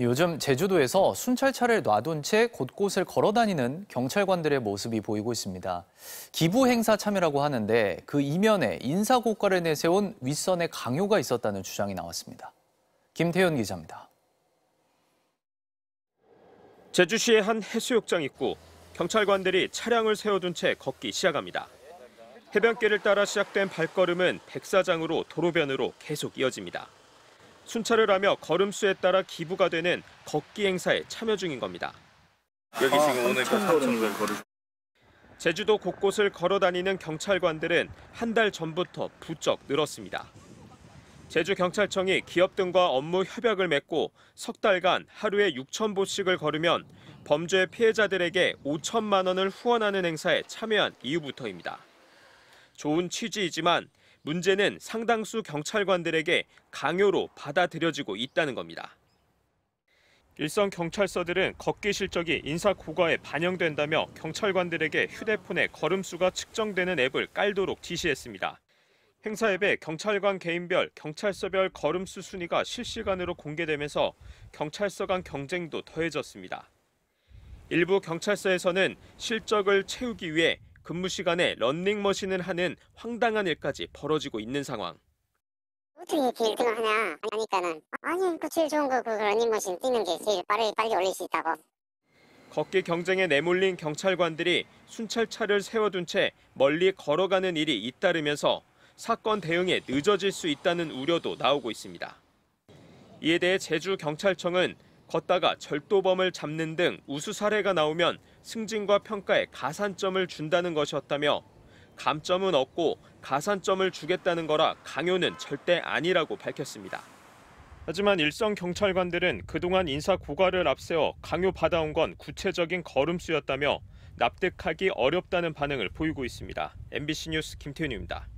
요즘 제주도에서 순찰차를 놔둔 채 곳곳을 걸어다니는 경찰관들의 모습이 보이고 있습니다. 기부 행사 참여라고 하는데 그 이면에 인사고과를 내세운 윗선의 강요가 있었다는 주장이 나왔습니다. 김태현 기자입니다. 제주시의 한 해수욕장 입구 경찰관들이 차량을 세워둔 채 걷기 시작합니다. 해변길을 따라 시작된 발걸음은 백사장으로 도로변으로 계속 이어집니다. 순찰을 하며 걸음수에 따라 기부가 되는 걷기 행사에 참여 중인 겁니다. 여기 아, 지금 오늘 3,000걸 걸으 제주도 곳곳을 걸어다니는 경찰관들은 한 달 전부터 부쩍 늘었습니다. 제주경찰청이 기업 등과 업무 협약을 맺고 석 달간 하루에 6천 보씩을 걸으면 범죄 피해자들에게 5천만 원을 후원하는 행사에 참여한 이유부터입니다. 좋은 취지이지만 문제는 상당수 경찰관들에게 강요로 받아들여지고 있다는 겁니다. 일선 경찰서들은 걷기 실적이 인사 고과에 반영된다며 경찰관들에게 휴대폰의 걸음수가 측정되는 앱을 깔도록 지시했습니다. 행사 앱에 경찰관 개인별, 경찰서별 걸음수 순위가 실시간으로 공개되면서 경찰서 간 경쟁도 더해졌습니다. 일부 경찰서에서는 실적을 채우기 위해 근무 시간에 런닝머신을 하는 황당한 일까지 벌어지고 있는 상황. 어떻게 이렇게 1등을 하냐 하니까는 아니 그 제일 좋은 거그 런닝머신 뛰는 게 제일 빠르게 빨리 올릴 수 있다고. 걷기 경쟁에 내몰린 경찰관들이 순찰차를 세워둔 채 멀리 걸어가는 일이 잇따르면서 사건 대응에 늦어질 수 있다는 우려도 나오고 있습니다. 이에 대해 제주경찰청은 걷다가 절도범을 잡는 등 우수 사례가 나오면 승진과 평가에 가산점을 준다는 것이었다며 감점은 없고 가산점을 주겠다는 거라 강요는 절대 아니라고 밝혔습니다. 하지만 일선 경찰관들은 그동안 인사 고과를 앞세워 강요 받아온 건 구체적인 걸음수였다며 납득하기 어렵다는 반응을 보이고 있습니다. MBC 뉴스 김태윤입니다.